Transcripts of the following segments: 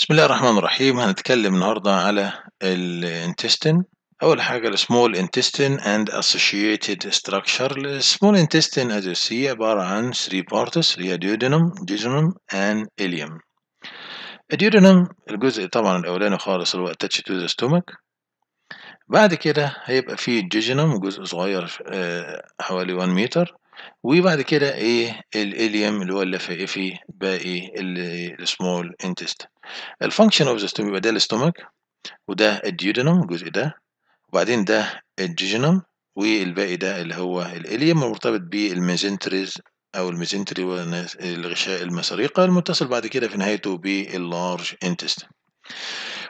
بسم الله الرحمن الرحيم هنتكلم النهاردة على الانتستين أول حاجة الـ small intestine and associated structure الـ small intestine as you see عبارة عن 3 parts اللي هي duodenum, jejunum and ileum الديودنم الجزء طبعا الأولاني خالص اللي هو attached to the stomach بعد كده هيبقى فيه الجيجنم جزء صغير آه، حوالي 1 متر وبعد كده ايه الاليم اللي هو اللفائفي إيه باقي السمول انتست الفانكشن اوف ذا ستوم يبقى ده الاستومك وده الديودنم الجزء ده وبعدين ده الجيجنم والباقي ده اللي هو الاليم المرتبط بالميزنتريز او الميزنتري الغشاء المسريقة المتصل بعد كده في نهايته باللارج انتست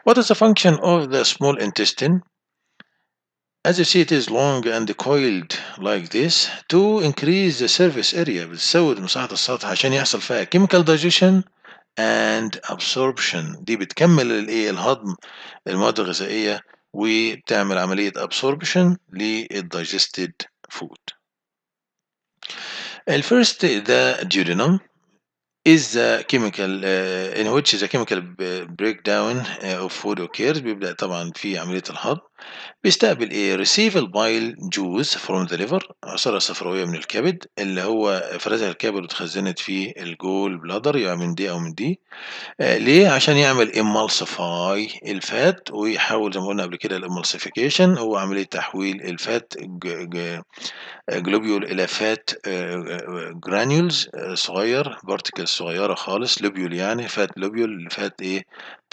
What is the function of the small intestine As you see it is long and coiled like this to increase the surface area بتزود مساحة السطح عشان يحصل فيها chemical digestion and absorption دي بتكمل الايه الهضم المواد الغذائية وبتعمل عملية absorption للdigested food. الفيرست ده duodenum is the chemical uh, in which the chemical breakdown uh, of food occurs بيبدأ طبعا في عملية الهضم بيستقبل ايه receive البايل juice from the liver عصارة صفراوية من الكبد اللي هو فرزها الكبد وتخزنت في الجول بلادر يعني من دي او من دي آه ليه عشان يعمل emulsify الفات ويحول زي ما قلنا قبل كده الامالسيفيكيشن هو عملية تحويل الفات جلوبيول آه، الى فات جرانيولز آه، آه، صغير بارتكلز الصغيرة خالص لوبيول يعني فات لوبيول فات ايه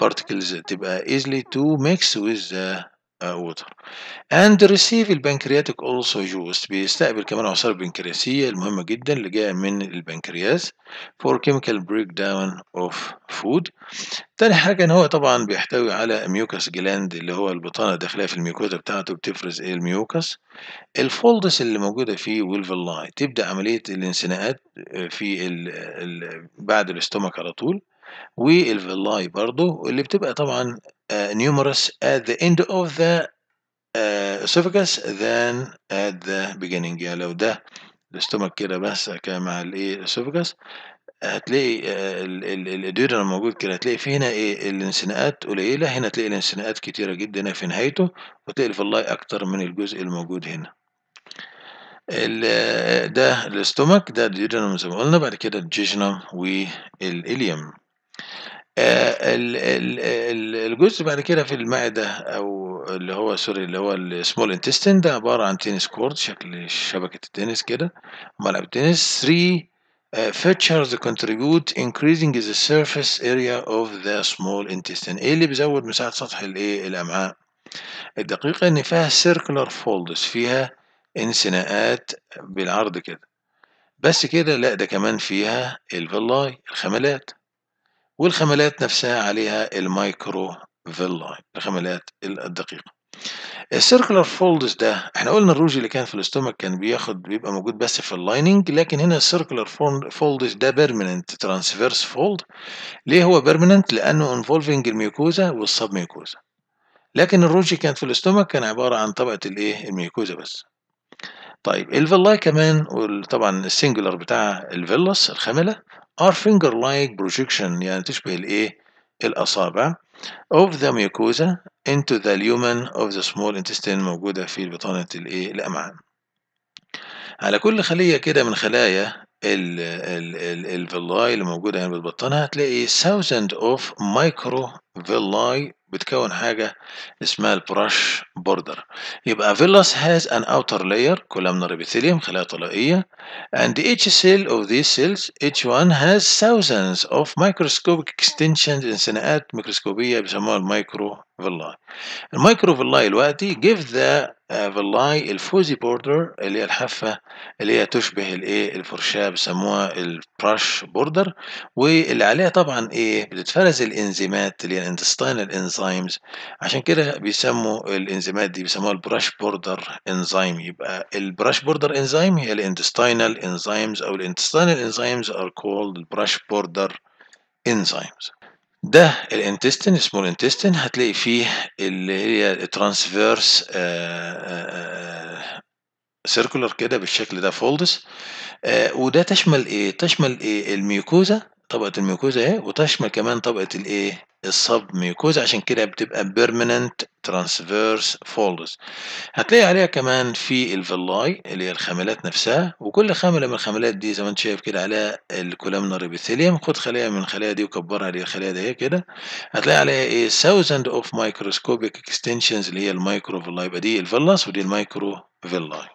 particles تبقى easily to mix with آه، ووتر اند ريسيف البنكرياتيك اولسو جوست بيستقبل كمان عصاره بنكرياسيه المهمه جدا اللي جايه من البنكرياس فور كيميكال بريك داون اوف فود تاني حاجه ان هو طبعا بيحتوي على ميوكس جلاند اللي هو البطانه الداخليه في الميوكوتا بتاعته بتفرز ايه الميوكس الفولدس اللي موجوده فيه والفلاي تبدا عمليه الانسناءات آه، في ال الـ بعد الاستومك على طول والفلاي برضو اللي بتبقى طبعا Uh, numerous at the end of the uh, esophagus than at the beginning يعني لو ده الاستومك كده بس مع الايه الاسوفجس هتلاقي آه، الاديورنم موجود كده هتلاقي في هنا ايه الانسناءات قليله هنا تلاقي الانسناءات كتيره جدا في نهايته وتلاقي الفلاي اكتر من الجزء الموجود هنا آه، ده الاستومك ده الديودرنم زي ما قلنا بعد كده الجيجنم والاليوم آه، الجزء بعد كده في المعدة أو اللي هو سوري اللي هو السمول انتستين ده عبارة عن تنس كورد شكل شبكة التنس كده ملعب تنس 3 آه، features contribute increasing the surface area of the small intestine ايه اللي بيزود مساحة سطح الايه الامعاء الدقيقة ان فيها circular folds فيها انسناءات بالعرض كده بس كده لا ده كمان فيها الفيلاي الخملات والخاملات نفسها عليها المايكرو فيلاي الخاملات الدقيقة السيركلر فولدز ده احنا قلنا الروج اللي كان في الاستومك كان بياخد بيبقى موجود بس في اللايننج لكن هنا السيركلر فولدز ده بيرمننت ترانسفيرس فولد ليه هو بيرمننت لانه انفولفنج الميوكوزا والسب ميوكوزا لكن الروج كان في الاستومك كان عبارة عن طبقة الايه الميوكوزا بس طيب الفيلاي كمان وطبعا السنجولار بتاع الفيلوس الخاملة are finger-like projection يعني تشبه الايه الأصابع of the mucosa into the lumen of the small intestine موجودة في بطانة الايه الأمعاء على كل خلية كده من خلايا ال ال ال الفيلاي اللي موجودة هنا يعني بالبطانة هتلاقي thousands of micro villi بتكون حاجة اسمها البراش بوردر يبقى villus has an outer layer columnar epithelium خلايا طلائية and each cell of these cells each one has thousands of microscopic extensions in سنقات ميكروسكوبية بيسموها المايكرو فيلاي المايكرو فيلاي دلوقتي give the آه، فيلاي الفوزي بوردر اللي هي الحافة اللي هي تشبه الايه الفرشاة بيسموها البراش بوردر واللي عليها طبعا ايه بتتفرز الانزيمات اللي هي الانتستينال انزيمز عشان كده بيسموا الانزيمات دي بيسموها البراش بوردر انزيم يبقى البراش بوردر انزيم هي الانتستينال انزيمز او الانتستينال انزيمز are called brush بوردر انزيمز ده الانتستين اسمه الانتستين هتلاقي فيه اللي هي الترانسفيرس آه، آه، سيركولر آه، كده بالشكل ده فولدس وده تشمل ايه تشمل ايه الميوكوزا طبقة الميوكوزا اهي وتشمل كمان طبقة الايه الصب ميوكوزا عشان كده بتبقى بيرمننت ترانسفيرس فولدز هتلاقي عليها كمان في الفيلاي اللي هي الخاملات نفسها وكل خاملة من الخاملات دي زي ما انت شايف كده عليها الكولامنر ابيثيليوم خد خلية من الخلايا دي وكبرها للخلايا دي كده هتلاقي عليها ايه thousands اوف مايكروسكوبيك اكستنشنز اللي هي المايكرو فيلاي يبقى دي الفيلاس ودي المايكرو فيلاي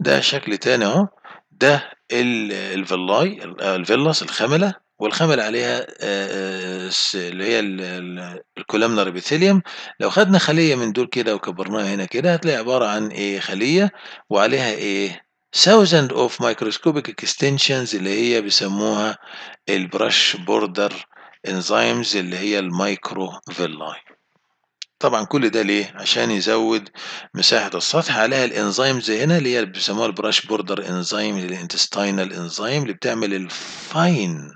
ده شكل تاني اهو ده الفيلاي آه، الفيلاس الخملة والخملة عليها آه، آه، اللي هي الكولامنر ابيثيليوم لو خدنا خلية من دول كده وكبرناها هنا كده هتلاقي عبارة عن ايه خلية وعليها ايه thousand of microscopic extensions اللي هي بيسموها البرش بوردر انزيمز اللي هي المايكرو فيلاي طبعا كل ده ليه عشان يزود مساحة السطح عليها الانزيم زي هنا اللي هي بيسموها البراش بوردر انزيم الانتستينال انزيم اللي بتعمل الفاين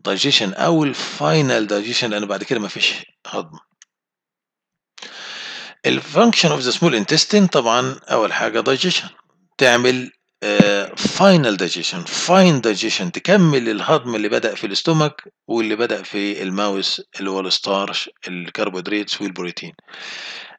دايجيشن او الفاينل دايجيشن لانه بعد كده مفيش هضم الفانكشن اوف ذا سمول انتستين طبعا اول حاجه دايجيشن تعمل فاينل دايجيشن فاين دايجيشن تكمل الهضم اللي بدأ في الاستومك واللي بدأ في الماوس اللي هو الستارش الكربوهيدرات والبروتين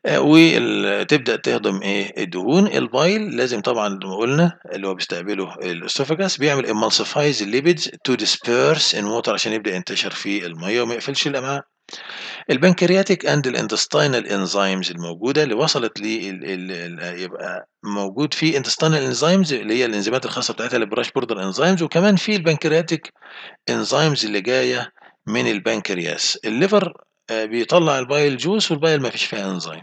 آه، وتبدأ تهضم ايه الدهون البايل لازم طبعا زي ما قلنا اللي هو بيستقبله الاسوفاجاس بيعمل ايمالسيفايز الليبيدز تو ديسبيرس ان ووتر عشان يبدأ ينتشر في الميه وما يقفلش الامعاء البنكرياتيك اند الاندستينال انزيمز الموجوده اللي وصلت ل يبقى موجود في اندستينال انزيمز اللي هي الانزيمات الخاصه بتاعتها اللي براش بوردر انزيمز وكمان في البنكرياتيك انزيمز اللي جايه من البنكرياس الليفر آه، بيطلع البايل جوس والبايل ما فيش فيها انزيم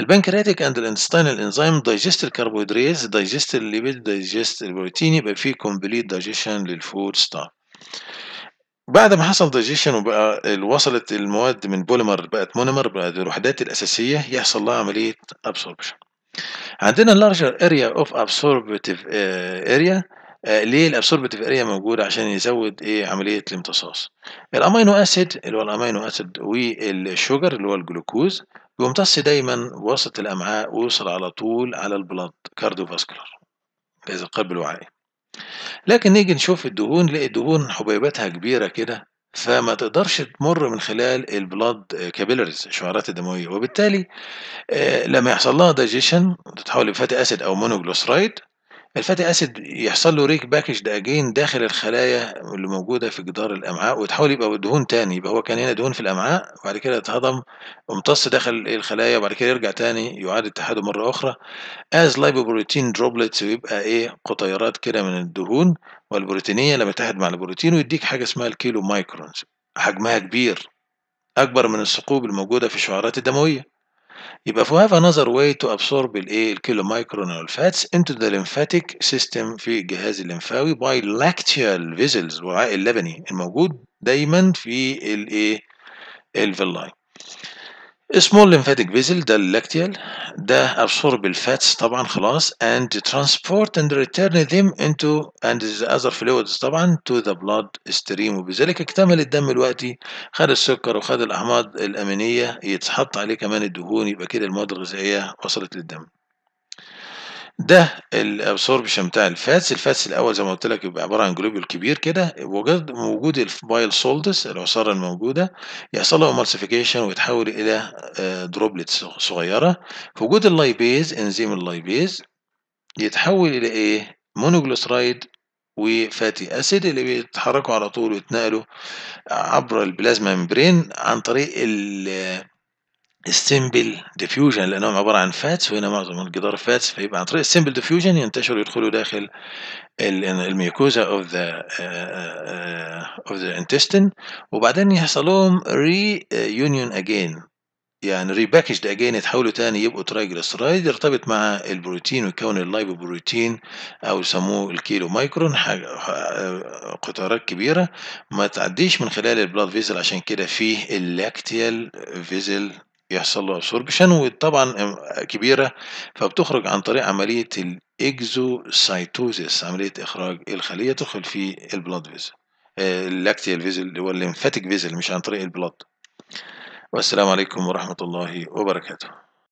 البنكرياتيك اند الانتستينال انزيم دايجست الكربوهيدرات دايجست الليبيد دايجست البروتين يبقى في كومبليت دايجيشن للفود ستاف بعد ما حصل دايجيشن وبقى وصلت المواد من بوليمر بقت مونيمر بقت الوحدات الأساسية يحصل لها عملية ابسوربشن عندنا لارجر اريا اوف ابسوربتيف اريا ليه الابسوربتيف اريا موجوده عشان يزود ايه عمليه الامتصاص الامينو اسيد اللي هو الامينو اسيد والشوجر اللي هو الجلوكوز بيمتص دايما بواسطه الامعاء ويوصل على طول على البلد كارديوفاسكولار جهاز القلب الوعائي لكن نيجي نشوف الدهون نلاقي الدهون حبيباتها كبيرة كده فما تقدرش تمر من خلال البلاد كابيلاريز الشعرات الدموية وبالتالي آه، لما يحصل لها دايجيشن تتحول لفاتي اسيد او مونوجلوسرايد الفاتي اسيد يحصل له ريك باكج اجين داخل الخلايا اللي موجوده في جدار الامعاء وتحول يبقى دهون تاني يبقى هو كان هنا دهون في الامعاء وبعد كده اتهضم امتص داخل الخلايا وبعد كده يرجع تاني يعاد اتحاده مره اخرى از لايبوبروتين دروبلتس ويبقى ايه قطيرات كده من الدهون والبروتينيه لما تتحد مع البروتين ويديك حاجه اسمها الكيلو مايكرونز حجمها كبير اكبر من الثقوب الموجوده في الشعيرات الدمويه يبقى في هاف انذر واي تو ابسورب الايه الكيلو مايكرون الفاتس انتو ذا ليمفاتيك سيستم في الجهاز اللمفاوي باي لاكتيال فيزلز الوعاء اللبني الموجود دايما في الايه الفيلاي small lymphatic vessel ده اللاكتيال ده absorb الفاتس طبعا خلاص and transport and return them into and the other fluids طبعا to the blood stream وبذلك اكتمل الدم دلوقتي خد السكر وخد الأحماض الأمينية يتحط عليه كمان الدهون يبقى كده المواد الغذائية وصلت للدم ده الابسوربشن بتاع الفاتس الفاتس الاول زي ما قلت لك يبقى عباره عن جلوبيول كبير كده وجد وجود البايل سولدس العصاره الموجوده يحصل له امالسيفيكيشن ويتحول الى دروبلت آه، صغيره في وجود اللايبيز انزيم اللايبيز يتحول الى ايه مونوجلوسرايد وفاتي اسيد اللي بيتحركوا على طول ويتنقلوا عبر البلازما ممبرين عن طريق ال السيمبل ديفيوجن لانهم عباره عن فاتس وهنا معظم الجدار فاتس فيبقى عن طريق السيمبل ديفيوجن ينتشروا يدخلوا داخل الميوكوزا اوف ذا اوف ذا انتستين وبعدين يحصل لهم ري يونيون اجين يعني ريباكج اجين يتحولوا تاني يبقوا ترايجلسترايد يرتبط مع البروتين ويكون اللايبوبروتين او يسموه الكيلو مايكرون آه، قطارات كبيره ما تعديش من خلال البلاد فيزل عشان كده فيه اللاكتيال فيزل يحصل له ابسوربشن وطبعا طبعا كبيرة فبتخرج عن طريق عملية الإكزوسايتوزيس عملية إخراج الخلية تدخل في البلاد فيزل اللاكتيال فيزل اللي هو الليمفاتيك فيزل مش عن طريق البلاد والسلام عليكم ورحمة الله وبركاته